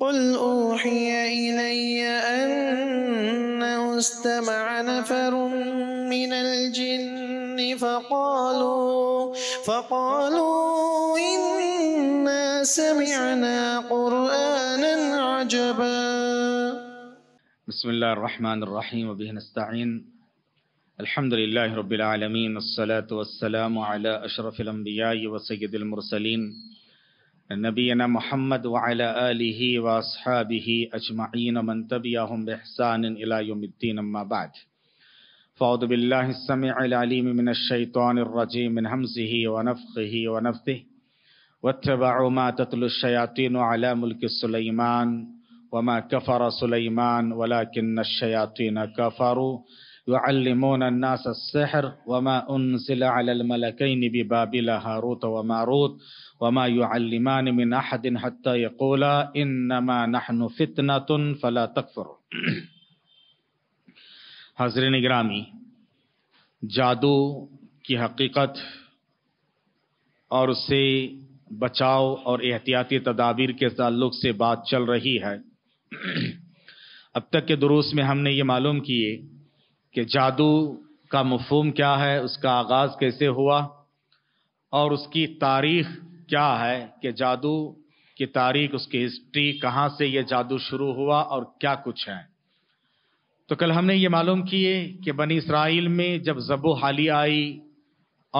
قل أوحي إلي أنه استمع نفر من الجن فقالوا فقالوا إنا سمعنا قرآنا عجبا بسم الله الرحمن الرحيم وبه نستعين الحمد لله رب العالمين الصلاة والسلام على أشرف الأنبياء وسيد المرسلين نبينا محمد وعلى آله وأصحابه أجمعين من تبعهم بإحسان إلى يوم الدين أما بعد فأعوذ بالله السميع العليم من الشيطان الرجيم من همزه ونفخه ونفثه واتبعوا ما تتلو الشياطين على ملك سليمان وما كفر سليمان ولكن الشياطين كفروا युअल्लिमून अन्नास अस्सहर वमा उनसिल अलल मलकैन बिबाबिल हारूत व मारूत वमा युअल्लिमान मिन अहदिन हत्ता यकूला इन्नमा नहनु फितनतुन फला तकफुर हाजरीन ग्रामी जादू की हकीकत और उससे बचाव और एहतियाती तदाबीर के ताल्लुक से बात चल रही है अब तक के दुरूस में हमने ये मालूम किए कि जादू का मफहम क्या है उसका आगाज़ कैसे हुआ और उसकी तारीख क्या है कि जादू की तारीख उसकी हिस्ट्री कहाँ से ये जादू शुरू हुआ और क्या कुछ है तो कल हमने ये मालूम किए कि बनी इसराइल में जब जबो हाली आई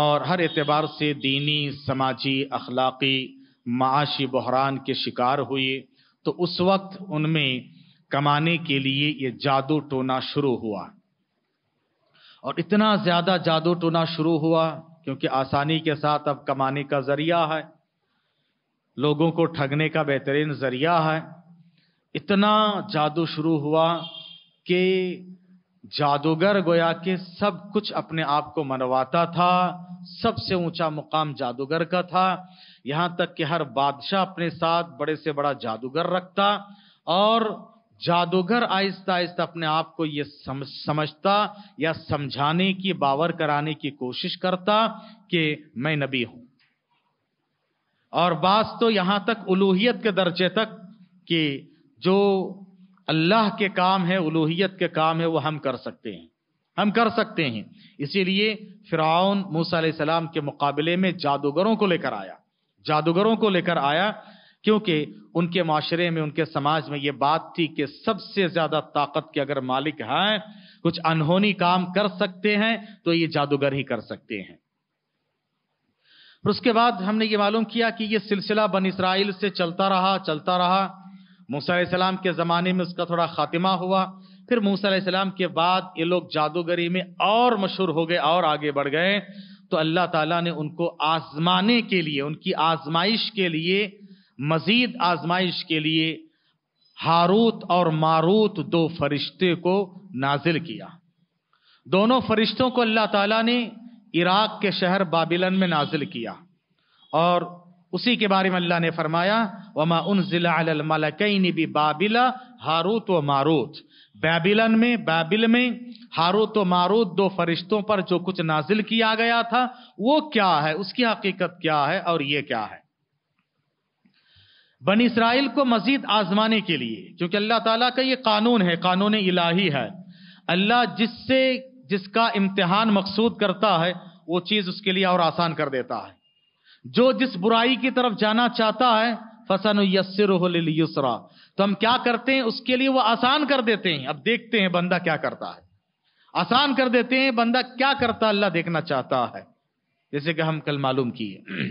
और हर एतबार से दीनी समाजी अखलाक़ी माशी बहरान के शिकार हुए तो उस वक्त उनमें कमाने के लिए ये जादू टोना शुरू हुआ और इतना ज़्यादा जादू टोना शुरू हुआ क्योंकि आसानी के साथ अब कमाने का ज़रिया है लोगों को ठगने का बेहतरीन ज़रिया है इतना जादू शुरू हुआ कि जादूगर गोया के सब कुछ अपने आप को मनवाता था सबसे ऊंचा मुकाम जादूगर का था यहाँ तक कि हर बादशाह अपने साथ बड़े से बड़ा जादूगर रखता और जादूगर आहिस्ता आहिस्ता अपने आप को यह समझ, समझता या समझाने की बावर कराने की कोशिश करता कि मैं नबी हूं और बात तो यहां तक उलूहियत के दर्जे तक कि जो अल्लाह के काम है उलूहियत के काम है वो हम कर सकते हैं हम कर सकते हैं इसीलिए फिराउन मूसा सलाम के मुकाबले में जादूगरों को लेकर आया जादूगरों को लेकर आया क्योंकि उनके माशरे में उनके समाज में ये बात थी कि सबसे ज्यादा ताकत के अगर मालिक हैं कुछ अनहोनी काम कर सकते हैं तो ये जादूगर ही कर सकते हैं फिर उसके बाद हमने ये मालूम किया कि ये सिलसिला बन इसराइल से चलता रहा चलता रहा मूसम के ज़माने में उसका थोड़ा ख़ात्मा हुआ फिर मूसम के बाद ये लोग जादूगरी में और मशहूर हो गए और आगे बढ़ गए तो अल्लाह ताला ने उनको आजमाने के लिए उनकी आजमाइश के लिए मजीद आजमाइश के लिए हारूत और मारूत दो फरिश्ते को नाजिल किया दोनों फरिश्तों को अल्लाह ताला ने इराक के शहर बाबिलन में नाजिल किया और उसी के बारे में अल्लाह ने फरमाया वमा उन ज़िलाकैन भी बाबिला हारूत व मारूत बैबिलन में बैबिल में हारूत व मारूत दो फरिश्तों पर जो कुछ नाजिल किया गया था वो क्या है उसकी हकीकत क्या है और ये क्या है बन इसराइल को मजीद आजमाने के लिए क्योंकि अल्लाह ताला का ये कानून है कानून इलाही है अल्लाह जिससे जिसका इम्तिहान मकसूद करता है वो चीज़ उसके लिए और आसान कर देता है जो जिस बुराई की तरफ जाना चाहता है फसन यसरा तो हम क्या करते हैं उसके लिए वो आसान कर देते हैं अब देखते हैं बंदा क्या करता है आसान कर देते हैं बंदा क्या करता अल्लाह देखना चाहता है जैसे कि हम कल मालूम किए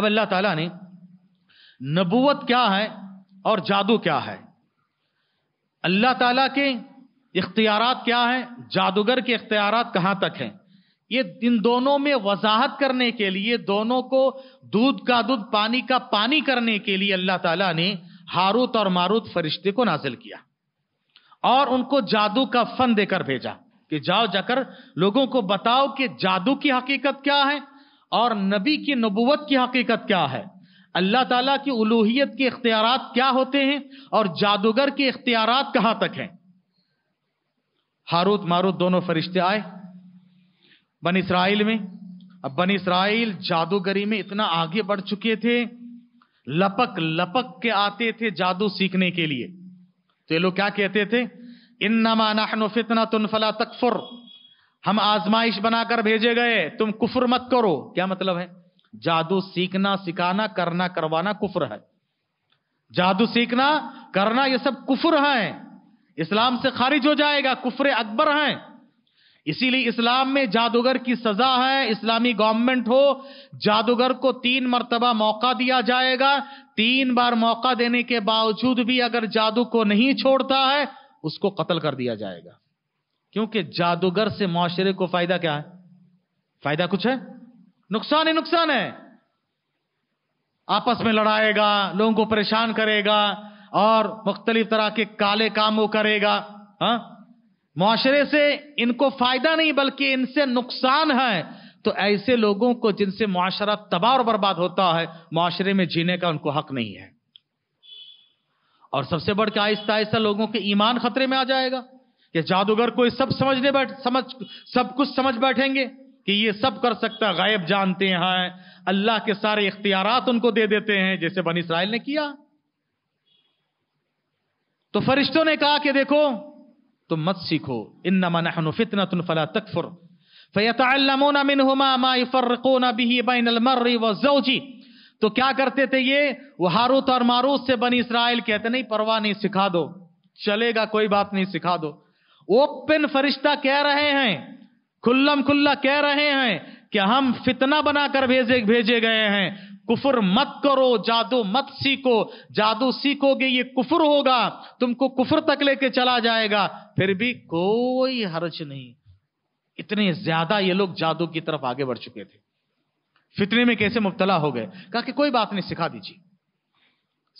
अब अल्लाह ताला ने नबूवत क्या है और जादू क्या है अल्लाह ताला के इख्तियारत क्या हैं जादूगर के इख्तियारत कहाँ तक हैं ये इन दोनों में वजाहत करने के लिए दोनों को दूध का दूध पानी का पानी करने के लिए अल्लाह ताला ने हारूत और मारूत फरिश्ते को नाजिल किया और उनको जादू का फन देकर भेजा कि जाओ जाकर लोगों को बताओ कि जादू की हकीकत क्या है और नबी की नबूवत की हकीकत क्या है अल्लाह ताला की उलूहियत के इख्तियार क्या होते हैं और जादूगर के इख्तियार कहां तक हैं हारूत मारूत दोनों फरिश्ते आए बन इसराइल में अब बन इसराइल जादूगरी में इतना आगे बढ़ चुके थे लपक लपक के आते थे जादू सीखने के लिए तो ये लोग क्या कहते थे इन नमानो फितना तुन फला तकफुर हम आजमाइश बनाकर भेजे गए तुम कुफुर मत करो क्या मतलब है जादू सीखना सिखाना करना करवाना कुफर है जादू सीखना करना ये सब कुफर है इस्लाम से खारिज हो जाएगा कुफरे अकबर हैं इसीलिए इस्लाम में जादूगर की सजा है इस्लामी गवर्नमेंट हो जादूगर को तीन मरतबा मौका दिया जाएगा तीन बार मौका देने के बावजूद भी अगर जादू को नहीं छोड़ता है उसको कत्ल कर दिया जाएगा क्योंकि जादूगर से माशरे को फायदा क्या है फायदा कुछ है नुकसान ही नुकसान है आपस में लड़ाएगा लोगों को परेशान करेगा और मुख्तलिफ तरह के काले काम वो करेगा हा? माशरे से इनको फायदा नहीं बल्कि इनसे नुकसान है तो ऐसे लोगों को जिनसे माशरा तबाह और बर्बाद होता है माशरे में जीने का उनको हक नहीं है और सबसे बढ़ के आहिस्ता आहिस्ता लोगों के ईमान खतरे में आ जाएगा कि जादूगर कोई सब समझने बैठ समझ सब कुछ समझ बैठेंगे कि ये सब कर सकता गायब जानते हैं अल्लाह के सारे इख्तियार उनको दे देते हैं जैसे बनी इसराइल ने किया तो फरिश्तों ने कहा कि देखो तुम मत सीखो इन नमन फितना तुन फला तकफुर तो क्या करते थे ये वो हारूत और मारूत से बनी इसराइल कहते नहीं परवाह नहीं सिखा दो चलेगा कोई बात नहीं सिखा दो ओपन फरिश्ता कह रहे हैं खुल्लम खुल्ला कह रहे हैं कि हम फितना बनाकर भेजे भेजे गए हैं कुफर मत करो जादू मत सीखो जादू सीखोगे ये कुफर होगा तुमको कुफर तक लेके चला जाएगा फिर भी कोई हर्ज नहीं इतने ज्यादा ये लोग जादू की तरफ आगे बढ़ चुके थे फितने में कैसे मुबतला हो गए कहा कि कोई बात नहीं सिखा दीजिए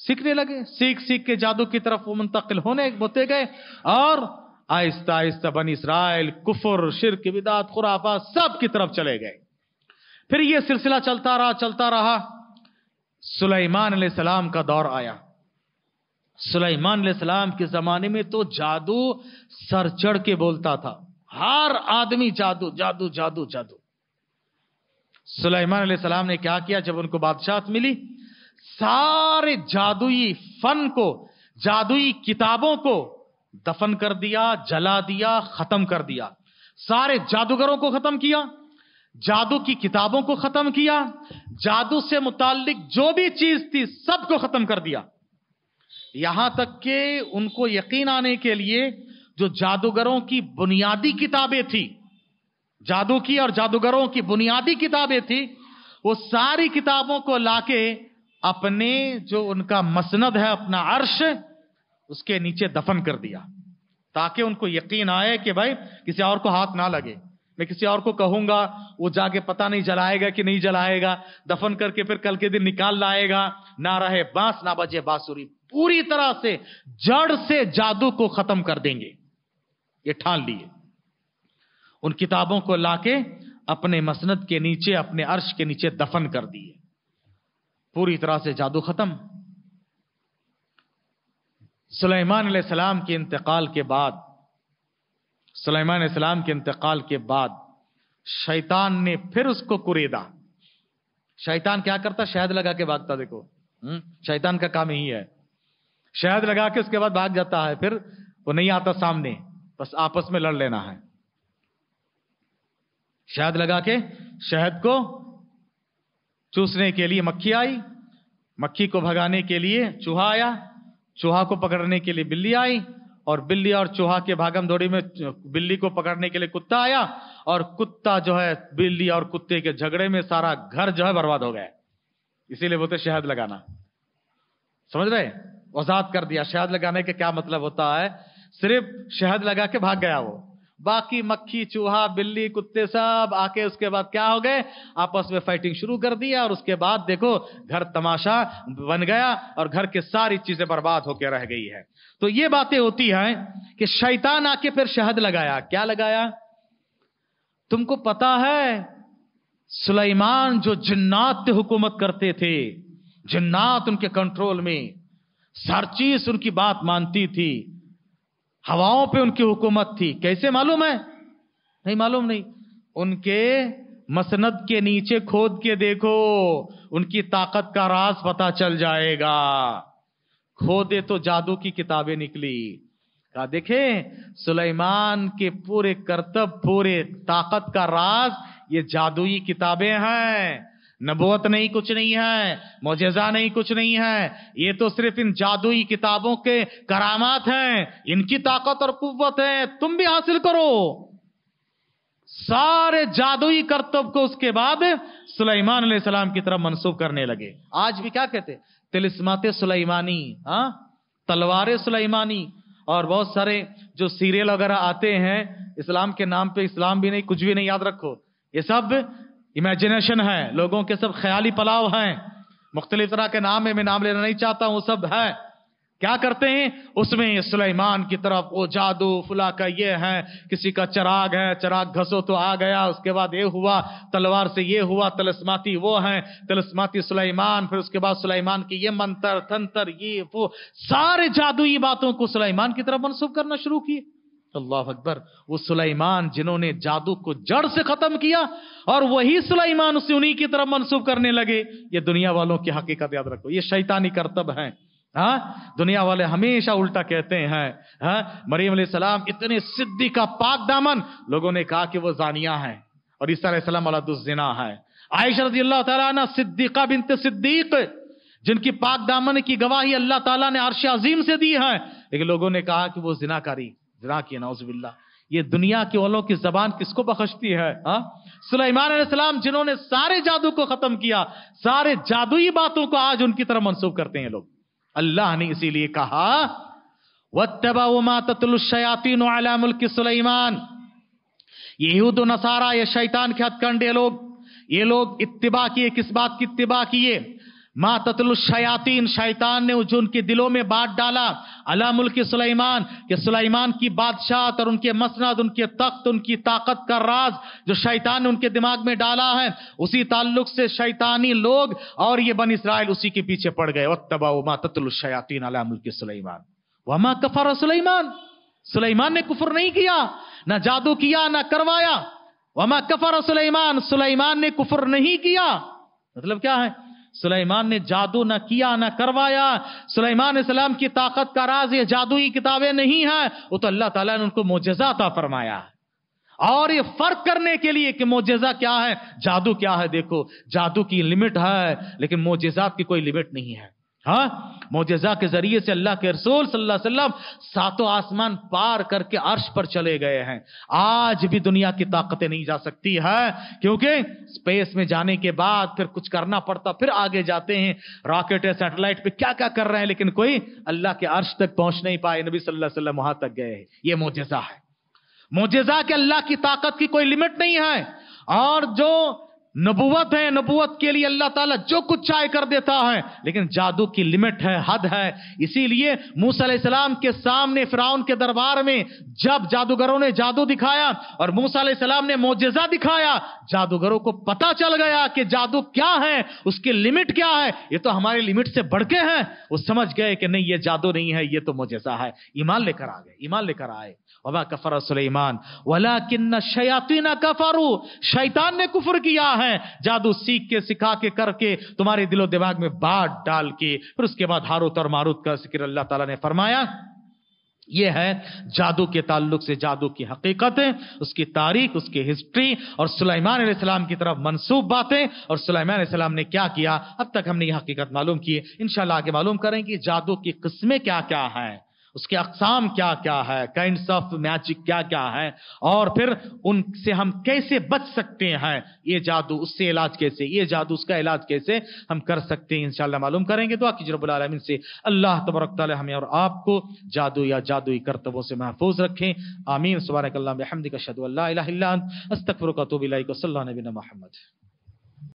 सीखने लगे सीख सीख के जादू की तरफ वो मुंतकिल होने होते गए और आहिस्ता आहिस्ता बन इसराइल कुफर शिरक विदात खुराफा सब की तरफ चले गए फिर यह सिलसिला चलता रहा चलता रहा सुलेमान सलाम का दौर आया सुलेमान सलाम के जमाने में तो जादू सर चढ़ के बोलता था हर आदमी जादू जादू जादू जादू सुलेमान सलाम ने क्या किया जब उनको बादशाहत मिली सारे जादुई फन को जादुई किताबों को दफन कर दिया जला दिया खत्म कर दिया सारे जादूगरों को खत्म किया जादू की किताबों को खत्म किया जादू से मुतालिक जो भी चीज थी सबको खत्म कर दिया यहां तक के उनको यकीन आने के लिए जो जादूगरों की बुनियादी किताबें थी जादू की और जादूगरों की बुनियादी किताबें थी वो सारी किताबों को लाके अपने जो उनका मसनद है अपना अर्श उसके नीचे दफन कर दिया ताकि उनको यकीन आए कि भाई किसी और को हाथ ना लगे मैं किसी और को कहूंगा वो जाके पता नहीं जलाएगा कि नहीं जलाएगा दफन करके फिर कल के दिन निकाल लाएगा ना रहे बांस ना बजे बांसुरी पूरी तरह से जड़ से जादू को खत्म कर देंगे ये ठान लिए उन किताबों को लाके अपने मसनद के नीचे अपने अर्श के नीचे दफन कर दिए पूरी तरह से जादू खत्म सुलेमान सलाम के इंतकाल के बाद सुलेमान सलाम के इंतकाल के बाद शैतान ने फिर उसको कुरेदा शैतान क्या करता शहद लगा के भागता देखो हम्म? शैतान का काम यही है शहद लगा के उसके बाद भाग जाता है फिर वो नहीं आता सामने बस आपस में लड़ लेना है शहद लगा के शहद को चूसने के लिए मक्खी आई मक्खी को भगाने के लिए चूहा आया चूहा को पकड़ने के लिए बिल्ली आई और बिल्ली और चूहा के भागम दौड़ी में बिल्ली को पकड़ने के लिए कुत्ता आया और कुत्ता जो है बिल्ली और कुत्ते के झगड़े में सारा घर जो है बर्बाद हो गया इसीलिए बोलते शहद लगाना समझ रहे वजात कर दिया शहद लगाने के क्या मतलब होता है सिर्फ शहद लगा के भाग गया वो बाकी मक्खी चूहा बिल्ली कुत्ते सब आके उसके बाद क्या हो गए आपस में फाइटिंग शुरू कर दिया और उसके बाद देखो घर तमाशा बन गया और घर के सारी चीजें बर्बाद होकर रह गई है तो ये बातें होती हैं कि शैतान आके फिर शहद लगाया क्या लगाया तुमको पता है सुलेमान जो जिन्नात हुकूमत करते थे जिन्नात उनके कंट्रोल में हर चीज उनकी बात मानती थी हवाओं पे उनकी हुकूमत थी कैसे मालूम है नहीं मालूम नहीं उनके मसनद के नीचे खोद के देखो उनकी ताकत का राज पता चल जाएगा खोदे तो जादू की किताबें निकली कहा देखे सुलेमान के पूरे करतब पूरे ताकत का राज ये जादुई किताबें हैं नबोत नहीं कुछ नहीं है मोजा नहीं कुछ नहीं है ये तो सिर्फ इन जादुई किताबों के करामात हैं इनकी ताकत और कुत है तुम भी हासिल करो सारे जादुई करतब को उसके बाद सुलेमान सलाम की तरफ मनसूब करने लगे आज भी क्या कहते तिलिस्माते सुलेमानी हाँ तलवार सुलेमानी और बहुत सारे जो सीरियल वगैरह आते हैं इस्लाम के नाम पे इस्लाम भी नहीं कुछ भी नहीं याद रखो ये सब इमेजिनेशन है लोगों के सब ख्याली पलाव हैं मुख्तलिफ तरह के नाम में मैं नाम लेना नहीं चाहता हूँ सब है क्या करते हैं उसमें सुलेमान की तरफ वो जादू फुला का ये है किसी का चराग है चराग घसो तो आ गया उसके बाद ये हुआ तलवार से ये हुआ तलस्माती वो है तलस्माती सुलेमान फिर उसके बाद सुलेमान की ये मंत्र तंत्र ये वो सारे जादुई बातों को सुलेमान की तरफ मनसूब करना शुरू किए अल्लाह अकबर वो सुलेमान जिन्होंने जादू को जड़ से खत्म किया और वही सुलेमान उसे उन्हीं की तरफ मनसूब करने लगे ये दुनिया वालों की हकीकत याद रखो ये शैतानी कर्तव्य है हाँ दुनिया वाले हमेशा उल्टा कहते हैं हाँ मरीम सलाम इतने सिद्धि का पाक दामन लोगों ने कहा कि वो जानिया है और ईसा दुजना है आयशा रजी अल्लाह तला सिद्दीका बिनत सिद्दीक जिनकी पाक दामन की गवाही अल्लाह ताला ने अरश अजीम से दी है लेकिन लोगों ने कहा कि वो जिनाकारी जरा की नौजबिल्ला ये दुनिया के वालों की जबान किसको बखशती है हाँ? सुलेमान सलाम जिन्होंने सारे जादू को खत्म किया सारे जादुई बातों को आज उनकी तरह मनसूब करते हैं लोग अल्लाह ने इसीलिए कहा वतबातुलशयातिन सुलेमान यहूद नसारा ये शैतान के हथकंडे लोग ये लोग इतबा किए किस बात की इतबा किए माँ ततलुशयातीन शैतान ने जो उनके दिलों में बात डाला अला मुल्क सुलेमान के सुलेमान की बादशाहत और उनके मसनद उनके तख्त उनकी ताकत का राज जो शैतान ने उनके दिमाग में डाला है उसी ताल्लुक से शैतानी लोग और ये बन इसराइल उसी के पीछे पड़ गए वतबा माँ ततलुशयातीन अला मुल्क सुलेमान वह मा कफर सुलेमान सुलेमान ने कुफर नहीं किया ना जादू किया ना करवाया मा कफर सुलेमान सुलेमान ने कुफर नहीं किया मतलब क्या है सुलेमान ने जादू न किया न करवाया सुलेमान सलाम की ताकत का राज ये जादुई किताबें नहीं है वो तो अल्लाह ताला ने उनको मुजजाता था फरमाया और ये फर्क करने के लिए कि मोजा क्या है जादू क्या है देखो जादू की लिमिट है लेकिन मोजेजात की कोई लिमिट नहीं है हाँ मोजा के जरिए से अल्लाह के रसूल सल्लल्लाहु अलैहि वसल्लम सातों आसमान पार करके अर्श पर चले गए हैं आज भी दुनिया की ताकतें नहीं जा सकती है क्योंकि स्पेस में जाने के बाद फिर कुछ करना पड़ता फिर आगे जाते हैं रॉकेट या सैटेलाइट पे क्या क्या कर रहे हैं लेकिन कोई अल्लाह के अर्श तक पहुंच नहीं पाए नबी सल्लल्लाहु वहां तक गए हैं ये मोजा है मोजा के अल्लाह की ताकत की कोई लिमिट नहीं है और जो नबूवत है नबूवत के लिए अल्लाह ताला जो कुछ चाहे कर देता है लेकिन जादू की लिमिट है हद है इसीलिए मूसा सलाम के सामने फिराउन के दरबार में जब जादूगरों ने जादू दिखाया और मूसा सलाम ने मोजेजा दिखाया जादूगरों को पता चल गया कि जादू क्या है उसकी लिमिट क्या है ये तो हमारे लिमिट से बढ़ के हैं वो समझ गए कि नहीं ये जादू नहीं है ये तो मोजेजा है ईमान लेकर आ गए ईमान लेकर आए वबा कफर सुलेमान वला किन्ना शयातीना कफरू शैतान ने कुफर किया है है जादू सीख के सिखा के करके तुम्हारे दिलो दिमाग में बाट डाल के फिर उसके बाद हारूत और मारूत का जिक्र अल्लाह ताला ने फरमाया ये है जादू के ताल्लुक से जादू की हकीकत उसकी तारीख उसकी हिस्ट्री और सुलेमान सलाम की तरफ मनसूब बातें और सुलेमान सलाम ने क्या किया अब तक हमने यह हकीकत मालूम की इन आगे मालूम करें कि जादू की किस्में क्या क्या हैं उसके अकसाम क्या क्या है काइंड ऑफ मैजिक क्या क्या है और फिर उनसे हम कैसे बच सकते हैं ये जादू उससे इलाज कैसे ये जादू उसका इलाज कैसे हम कर सकते हैं इंशाल्लाह मालूम करेंगे तो आखिर आलमिन से अल्लाह तबरक हमें और आपको जादू या जादुई करतबों से महफूज रखें आमीन सुबह अल्लाह हमद का शदल्ला अस्तफ़र का तो बिलाई को सल्ला नबीना महमद